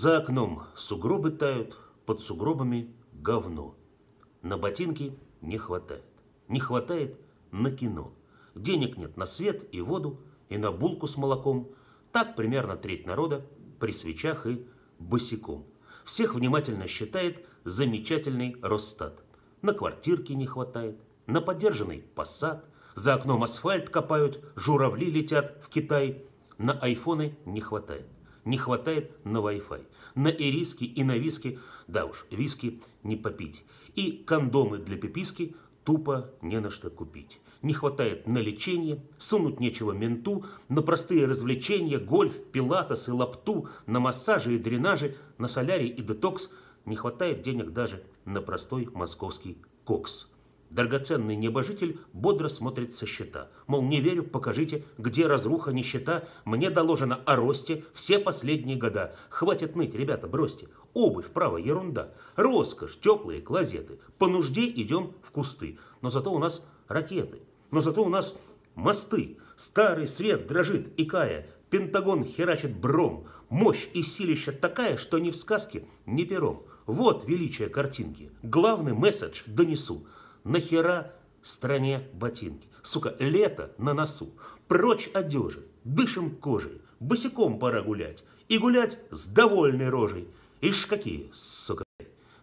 За окном сугробы тают, под сугробами говно. На ботинки не хватает. Не хватает на кино. Денег нет на свет и воду, и на булку с молоком. Так примерно треть народа при свечах и босиком. Всех внимательно считает замечательный Росстат. На квартирке не хватает, на подержанный посад, за окном асфальт копают, журавли летят в Китай, на айфоны не хватает не хватает на Wi-Fi. На ириски и на виски, да уж, виски не попить. И кондомы для пиписки тупо не на что купить. Не хватает на лечение, сунуть нечего менту, на простые развлечения, гольф, пилатес и лапту, на массажи и дренажи, на солярий и детокс. Не хватает денег даже на простой московский кокс. Драгоценный небожитель бодро смотрит со счета. Мол, не верю, покажите, где разруха, нищета. Мне доложено о росте все последние года. Хватит ныть, ребята, бросьте. Обувь, право, ерунда. Роскошь, теплые клозеты. По нужде идем в кусты. Но зато у нас ракеты. Но зато у нас мосты. Старый свет дрожит, икая. Пентагон херачит бром. Мощь и силища такая, что ни в сказке, ни пером. Вот величие картинки. Главный месседж донесу. Нахера стране ботинки? Сука, лето на носу. Прочь одежи, дышим кожей, босиком пора гулять. И гулять с довольной рожей. Ишь какие, сука.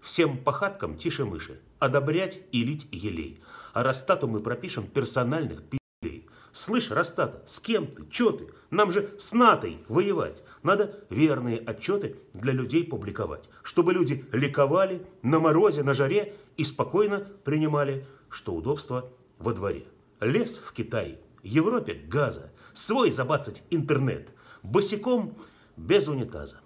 Всем похаткам тише мыши, одобрять и лить елей. А Растату мы пропишем персональных Слышь, Растата, с кем ты? Чё ты? Нам же с Натой воевать. Надо верные отчеты для людей публиковать, чтобы люди ликовали на морозе, на жаре и спокойно принимали, что удобство во дворе. Лес в Китае, Европе газа, свой забацать интернет, босиком без унитаза.